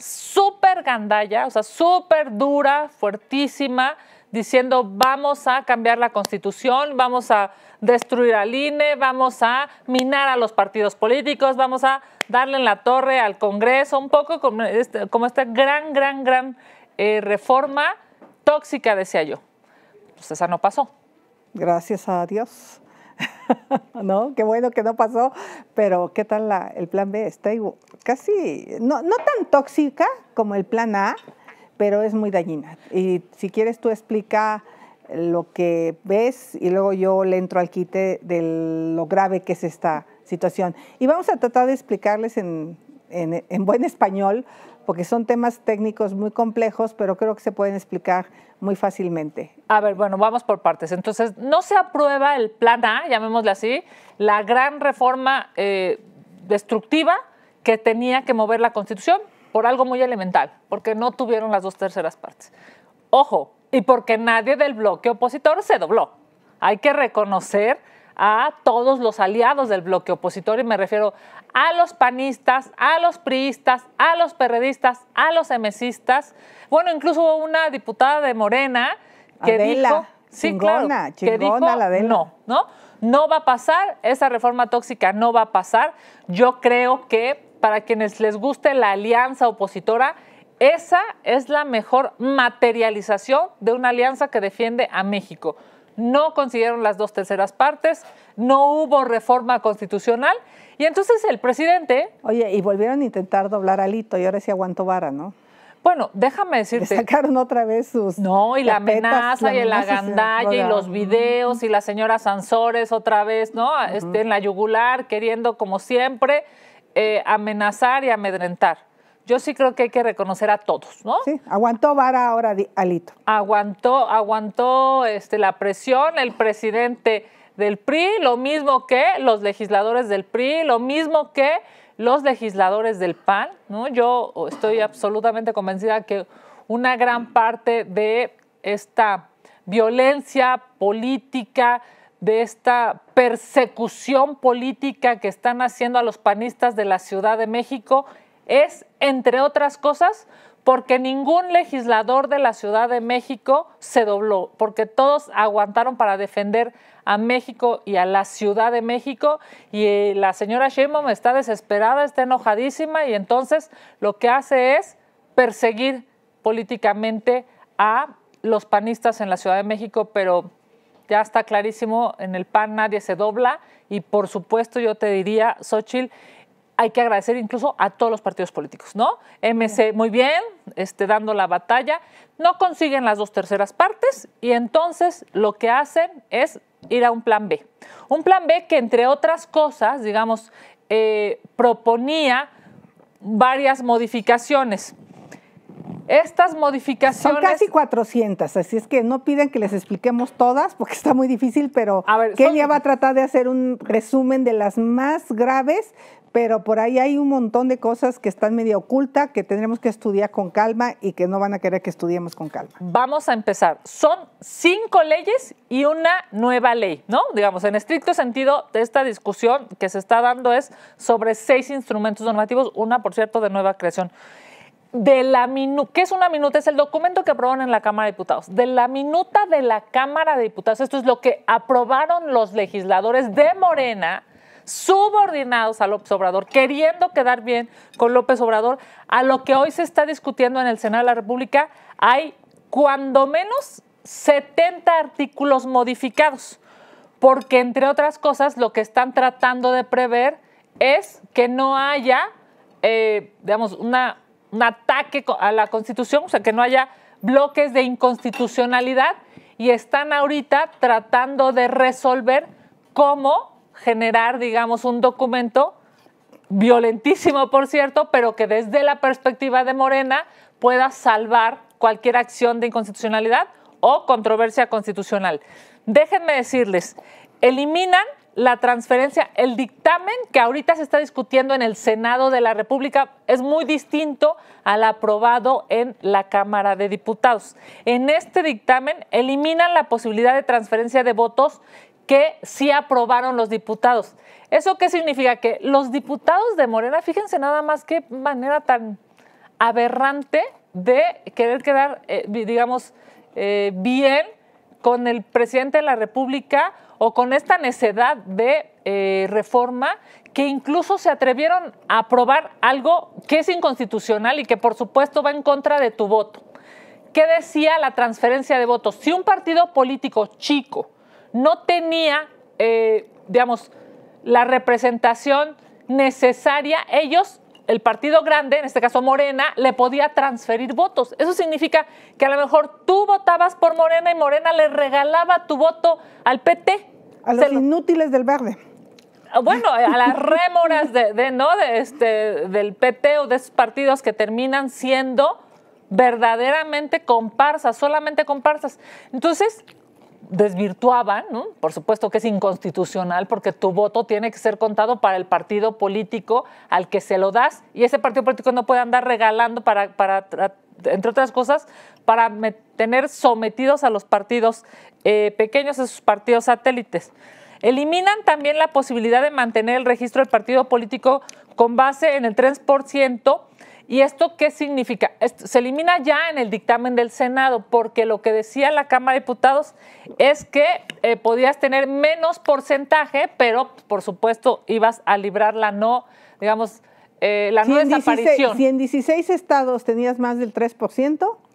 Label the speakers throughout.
Speaker 1: súper gandalla, o sea, súper dura, fuertísima, diciendo vamos a cambiar la constitución, vamos a destruir al INE, vamos a minar a los partidos políticos, vamos a darle en la torre al Congreso, un poco como, este, esta gran, gran, gran eh, reforma tóxica, decía yo. Pues esa no pasó.
Speaker 2: Gracias a Dios. ¿no? Qué bueno que no pasó, pero ¿qué tal el plan B? Está casi, no, no tan tóxica como el plan A, pero es muy dañina. Y si quieres tú explica lo que ves y luego yo le entro al quite de lo grave que es esta situación. Y vamos a tratar de explicarles en en, buen español, porque son temas técnicos muy complejos, pero creo que se pueden explicar muy fácilmente.
Speaker 1: A ver, bueno, vamos por partes. Entonces, no se aprueba el plan A, llamémosle así, la gran reforma eh, destructiva que tenía que mover la Constitución por algo muy elemental, porque no tuvieron las dos terceras partes. Ojo, y porque nadie del bloque opositor se dobló. Hay que reconocer a todos los aliados del bloque opositor y me refiero a los panistas, a los priistas, a los perredistas, a los emesistas. Bueno, incluso hubo una diputada de Morena que dijo, la no, ¿no? No va a pasar, esa reforma tóxica no va a pasar. Yo creo que para quienes les guste la alianza opositora, esa es la mejor materialización de una alianza que defiende a México no consiguieron las dos terceras partes, no hubo reforma constitucional y entonces el presidente...
Speaker 2: Oye, y volvieron a intentar doblar alito y ahora sí aguantó vara, ¿no? Bueno, déjame decirte. Le sacaron otra vez sus. No, y la amenaza, y la gandalla y los
Speaker 1: videos, y la señora Sansores otra vez, ¿no? Este, en la yugular, queriendo, como siempre, eh, amenazar y amedrentar yo sí creo que hay que reconocer a todos,
Speaker 2: ¿no? Sí, aguantó vara ahora Alito.
Speaker 1: Aguantó, aguantó este, la presión el presidente del PRI, lo mismo que los legisladores del PRI, lo mismo que los legisladores del PAN, ¿no? Yo estoy absolutamente convencida que una gran parte de esta violencia política, de esta persecución política que están haciendo a los panistas de la Ciudad de México es entre otras cosas, porque ningún legislador de la Ciudad de México se dobló, porque todos aguantaron para defender a México y a la Ciudad de México y eh, la señora Sheinbaum está desesperada, está enojadísima y entonces lo que hace es perseguir políticamente a los panistas en la Ciudad de México, pero ya está clarísimo, en el PAN nadie se dobla y por supuesto yo te diría, Xochitl, hay que agradecer incluso a todos los partidos políticos, ¿no? MC muy bien, este, dando la batalla, no consiguen las dos terceras partes y entonces lo que hacen es ir a un plan B. Un plan B que entre otras cosas, digamos, eh, proponía varias modificaciones. Estas modificaciones... Son casi
Speaker 2: 400, así es que no piden que les expliquemos todas porque está muy difícil, pero a Kenia va a tratar de hacer un resumen de las más graves pero por ahí hay un montón de cosas que están medio oculta que tendremos que estudiar con calma y que no van a querer que estudiemos con calma. Vamos a empezar. Son
Speaker 1: cinco leyes y una nueva ley, ¿no? Digamos, en estricto sentido de esta discusión que se está dando es sobre seis instrumentos normativos, una, por cierto, de nueva creación. De la minu ¿Qué es una minuta? Es el documento que aprobaron en la Cámara de Diputados. De la minuta de la Cámara de Diputados, esto es lo que aprobaron los legisladores de Morena subordinados a López Obrador, queriendo quedar bien con López Obrador, a lo que hoy se está discutiendo en el Senado de la República, hay cuando menos 70 artículos modificados, porque entre otras cosas lo que están tratando de prever es que no haya, eh, digamos, un ataque a la Constitución, o sea, que no haya bloques de inconstitucionalidad y están ahorita tratando de resolver cómo generar, digamos, un documento violentísimo, por cierto, pero que desde la perspectiva de Morena pueda salvar cualquier acción de inconstitucionalidad o controversia constitucional. Déjenme decirles, eliminan la transferencia, el dictamen que ahorita se está discutiendo en el Senado de la República es muy distinto al aprobado en la Cámara de Diputados. En este dictamen eliminan la posibilidad de transferencia de votos que sí aprobaron los diputados. ¿Eso qué significa? Que los diputados de Morena, fíjense nada más qué manera tan aberrante de querer quedar, eh, digamos, eh, bien con el presidente de la República o con esta necedad de eh, reforma que incluso se atrevieron a aprobar algo que es inconstitucional y que por supuesto va en contra de tu voto. ¿Qué decía la transferencia de votos? Si un partido político chico no tenía, eh, digamos, la representación necesaria. Ellos, el partido grande, en este caso Morena, le podía transferir votos. Eso significa que a lo mejor tú votabas por Morena y Morena le regalaba tu voto al PT. A los
Speaker 2: inútiles del verde.
Speaker 1: Ah, bueno, a las rémoras de, ¿no? este, del PT o de esos partidos que terminan siendo verdaderamente comparsas, solamente comparsas. Entonces, desvirtuaban, por supuesto que es inconstitucional porque tu voto tiene que ser contado para el partido político al que se lo das y ese partido político no puede andar regalando para, entre otras cosas, para tener sometidos a los partidos eh, pequeños, a sus partidos satélites. Eliminan también la posibilidad de mantener el registro del partido político con base en el 3% ¿Y esto qué significa? se elimina ya en el dictamen del Senado, porque lo que decía la Cámara de Diputados es que eh, podías tener menos porcentaje, pero por supuesto ibas a librar la no, digamos, eh, la desaparición. si en
Speaker 2: 16 estados tenías más del 3%,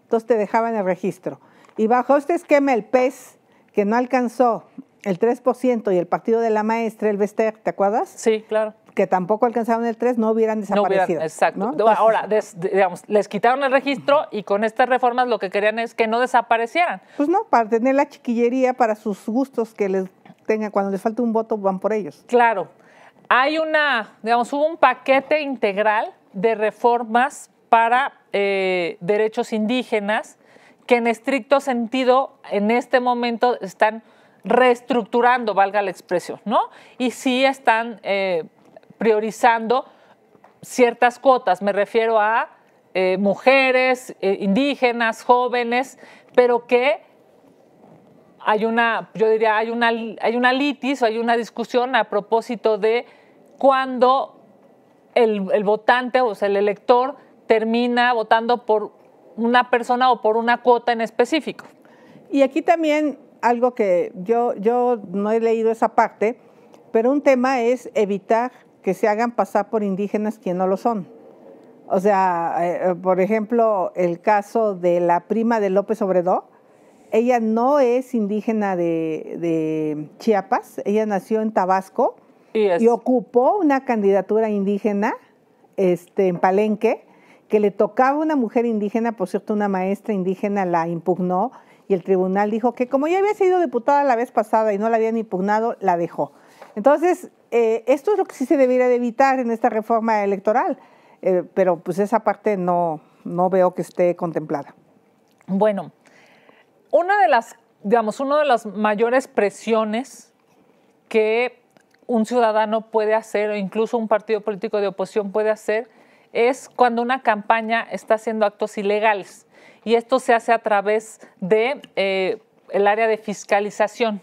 Speaker 2: entonces te dejaban el registro. Y bajo este esquema, el PES, que no alcanzó el 3% y el partido de la maestra, el Vester, ¿te acuerdas? Sí, claro que tampoco alcanzaron el 3 no hubieran desaparecido. exacto. Ahora,
Speaker 1: digamos, les quitaron el registro y con estas reformas lo que querían es que no desaparecieran.
Speaker 2: Pues no, para tener la chiquillería para sus gustos que les tengan, cuando les falta un voto van por ellos. Claro.
Speaker 1: Hay una, digamos, hubo un paquete integral de reformas para eh, derechos indígenas que en estricto sentido en este momento están reestructurando, valga la expresión, ¿no? Y sí están eh, priorizando ciertas cuotas. Me refiero a eh, mujeres, eh, indígenas, jóvenes, pero que hay una, yo diría, hay una, hay una litis o hay una discusión a propósito de cuándo el, votante o sea, el elector termina votando por una persona o por una cuota en específico.
Speaker 2: Y aquí también algo que yo, yo no he leído esa parte, pero un tema es evitar que se hagan pasar por indígenas que no lo son. O sea, eh, eh, por ejemplo, el caso de la prima de López Obredó, ella no es indígena de, Chiapas, ella nació en Tabasco y, ocupó una candidatura indígena este, en Palenque, que le tocaba una mujer indígena, por cierto, una maestra indígena la impugnó y el tribunal dijo que como ya había sido diputada la vez pasada y no la habían impugnado, la dejó. Entonces, eh, esto es lo que sí se debería de evitar en esta reforma electoral, eh, pero pues esa parte no, veo que esté contemplada. Bueno,
Speaker 1: una de las, digamos, una de las mayores presiones que un ciudadano puede hacer o incluso un partido político de oposición puede hacer es cuando una campaña está haciendo actos ilegales. Y esto se hace a través de eh, el área de fiscalización.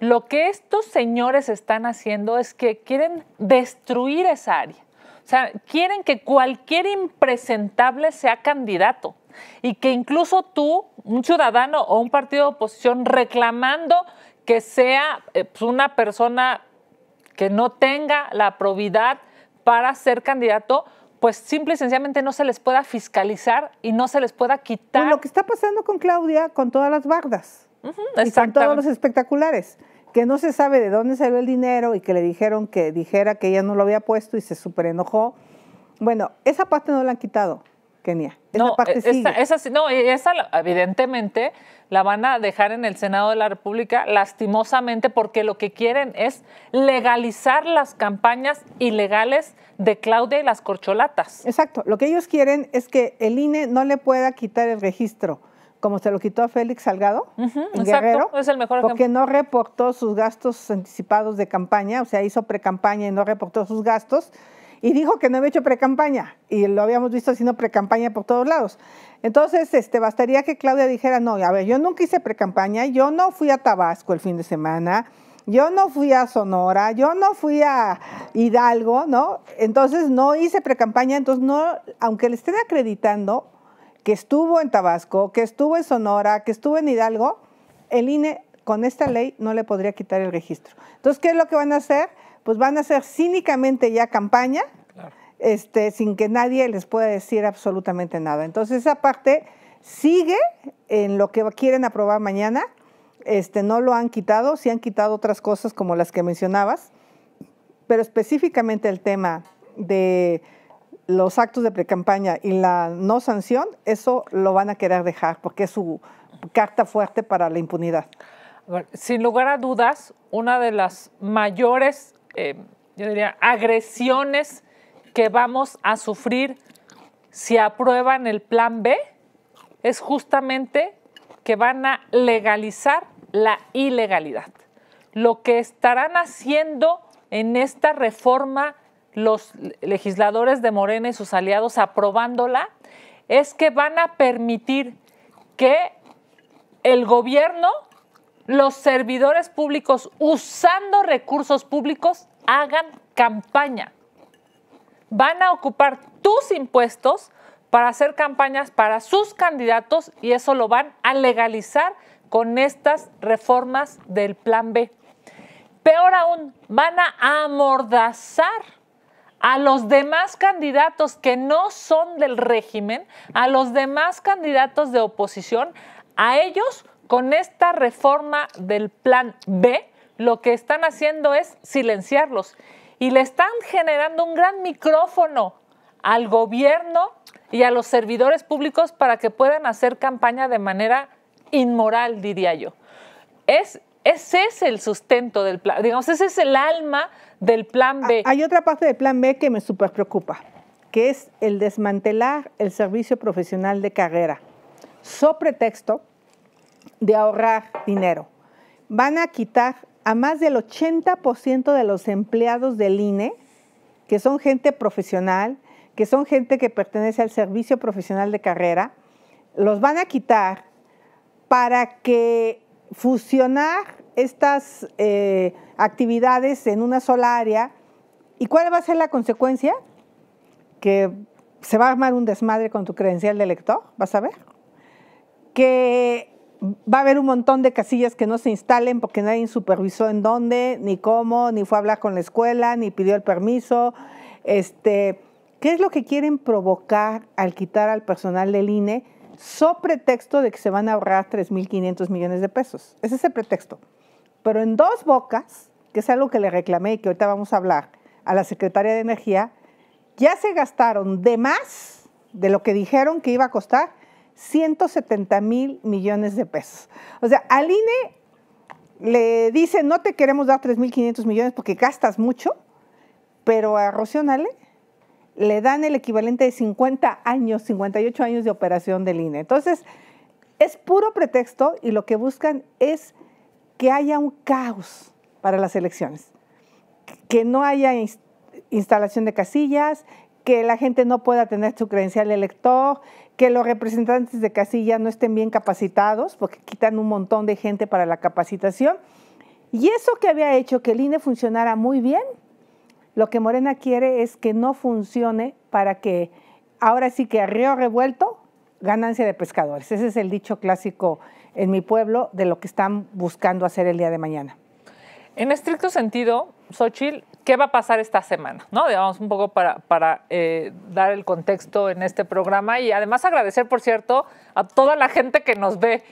Speaker 1: Lo que estos señores están haciendo es que quieren destruir esa área. O sea, quieren que cualquier impresentable sea candidato y que incluso tú, un ciudadano o un partido de oposición reclamando que sea eh, pues, una persona que no tenga la probidad para ser candidato, pues simple y sencillamente no se les pueda fiscalizar y no se les pueda quitar. lo
Speaker 2: que está pasando con Claudia, con todas las bardas
Speaker 1: y con todos los
Speaker 2: espectaculares, que no se sabe de dónde salió el dinero y que le dijeron que dijera que ella no lo había puesto y se súper enojó. Bueno, esa parte no la han quitado, Kenia. Esa
Speaker 1: no, e, esa e, evidentemente la van a dejar en el Senado de la República lastimosamente porque lo que quieren es legalizar las campañas ilegales de Claudia y las corcholatas.
Speaker 2: Exacto, lo que ellos quieren es que el INE no le pueda quitar el registro como se lo quitó a Félix Salgado, Guerrero, es el mejor porque no reportó sus gastos anticipados de campaña, o sea, hizo pre-campaña y no reportó sus gastos, y dijo que no había hecho pre-campaña, y lo habíamos visto haciendo pre-campaña por todos lados. Entonces, este, bastaría que Claudia dijera, no, a ver, yo nunca hice pre-campaña, yo no fui a Tabasco el fin de semana, yo no fui a Sonora, yo no fui a Hidalgo, ¿no? Entonces no hice pre-campaña, entonces no, aunque le estén acreditando, que estuvo en Tabasco, que estuvo en Sonora, que estuvo en Hidalgo, el INE con esta ley no le podría quitar el registro. Entonces, ¿qué es lo que van a hacer? Pues van a hacer cínicamente ya campaña, este, sin que nadie les pueda decir absolutamente nada. Entonces, esa parte sigue en lo que quieren aprobar mañana. Este, no lo han quitado, sí han quitado otras cosas como las que mencionabas, pero específicamente el tema de los actos de precampaña y la no sanción, eso lo van a querer dejar porque es su carta fuerte para la impunidad.
Speaker 1: Sin lugar a dudas, una de las mayores, eh, yo diría, agresiones que vamos a sufrir si aprueban el plan B es justamente que van a legalizar la ilegalidad. Lo que estarán haciendo en esta reforma los legisladores de Morena y sus aliados aprobándola es que van a permitir que el gobierno, los servidores públicos, usando recursos públicos, hagan campaña. Van a ocupar tus impuestos para hacer campañas para sus candidatos y eso lo van a legalizar con estas reformas del Plan B. Peor aún, van a amordazar a los demás candidatos que no son del régimen, a los demás candidatos de oposición, a ellos con esta reforma del plan B, lo que están haciendo es silenciarlos y le están generando un gran micrófono al gobierno y a los servidores públicos para que puedan hacer campaña de manera inmoral, diría yo. Es ese es el sustento del plan, digamos, ese es el alma del plan ah, B.
Speaker 2: Hay otra parte del plan B que me súper preocupa, que es el desmantelar el servicio profesional de carrera, so pretexto de ahorrar dinero. Van a quitar a más del 80% de los empleados del INE, que son gente profesional, que son gente que pertenece al servicio profesional de carrera, los van a quitar para que fusionar estas eh, actividades en una sola área. ¿Y cuál va a ser la consecuencia? Que se va a armar un desmadre con tu credencial de lector, vas a ver. Que va a haber un montón de casillas que no se instalen porque nadie supervisó en dónde, ni cómo, ni fue a hablar con la escuela, ni pidió el permiso. Este, ¿Qué es lo que quieren provocar al quitar al personal del INE? so pretexto de que se van a ahorrar 3.500 millones de pesos. Ese es el pretexto. Pero en dos bocas, que es algo que le reclamé y que ahorita vamos a hablar a la secretaria de Energía, ya se gastaron de más de lo que dijeron que iba a costar 170 mil millones de pesos. O sea, al INE le dicen, no te queremos dar 3.500 millones porque gastas mucho, pero a Rocío le dan el equivalente de 50 años, 58 años de operación del INE. Entonces, es puro pretexto y lo que buscan es que haya un caos para las elecciones, que no haya instalación de casillas, que la gente no pueda tener su credencial elector, que los representantes de casilla no estén bien capacitados, porque quitan un montón de gente para la capacitación. Y eso que había hecho que el INE funcionara muy bien, lo que Morena quiere es que no funcione para que ahora sí que a río revuelto, ganancia de pescadores. Ese es el dicho clásico en mi pueblo de lo que están buscando hacer el día de mañana.
Speaker 1: En estricto sentido, Xochitl, ¿qué va a pasar esta semana? ¿No? Digamos un poco para, eh, dar el contexto en este programa y además agradecer, por cierto, a toda la gente que nos ve.